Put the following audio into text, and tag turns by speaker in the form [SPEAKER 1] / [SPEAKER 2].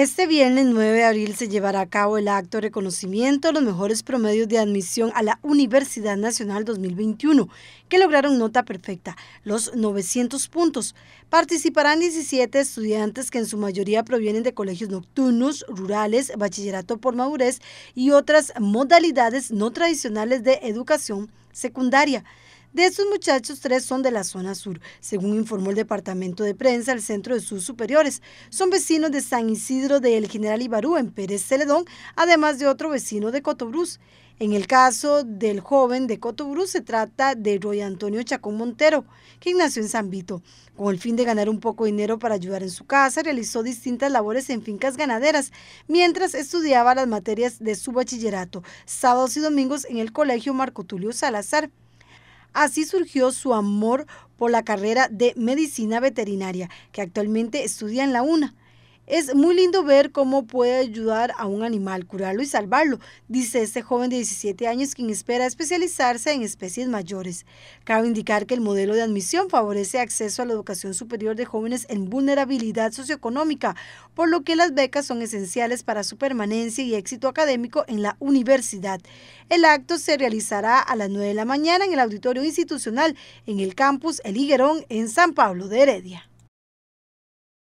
[SPEAKER 1] Este viernes 9 de abril se llevará a cabo el acto de reconocimiento a los mejores promedios de admisión a la Universidad Nacional 2021, que lograron nota perfecta, los 900 puntos. Participarán 17 estudiantes que en su mayoría provienen de colegios nocturnos, rurales, bachillerato por madurez y otras modalidades no tradicionales de educación secundaria. De estos muchachos, tres son de la zona sur, según informó el departamento de prensa del Centro de Sus Superiores. Son vecinos de San Isidro de El General Ibarú, en Pérez Celedón, además de otro vecino de Cotobruz. En el caso del joven de Cotobruz se trata de Roy Antonio Chacón Montero, quien nació en San Vito. Con el fin de ganar un poco de dinero para ayudar en su casa, realizó distintas labores en fincas ganaderas mientras estudiaba las materias de su bachillerato, sábados y domingos en el Colegio Marco Tulio Salazar. Así surgió su amor por la carrera de medicina veterinaria, que actualmente estudia en la UNA. Es muy lindo ver cómo puede ayudar a un animal, curarlo y salvarlo, dice este joven de 17 años quien espera especializarse en especies mayores. Cabe indicar que el modelo de admisión favorece acceso a la educación superior de jóvenes en vulnerabilidad socioeconómica, por lo que las becas son esenciales para su permanencia y éxito académico en la universidad. El acto se realizará a las 9 de la mañana en el auditorio institucional en el campus El Higuerón en San Pablo de Heredia.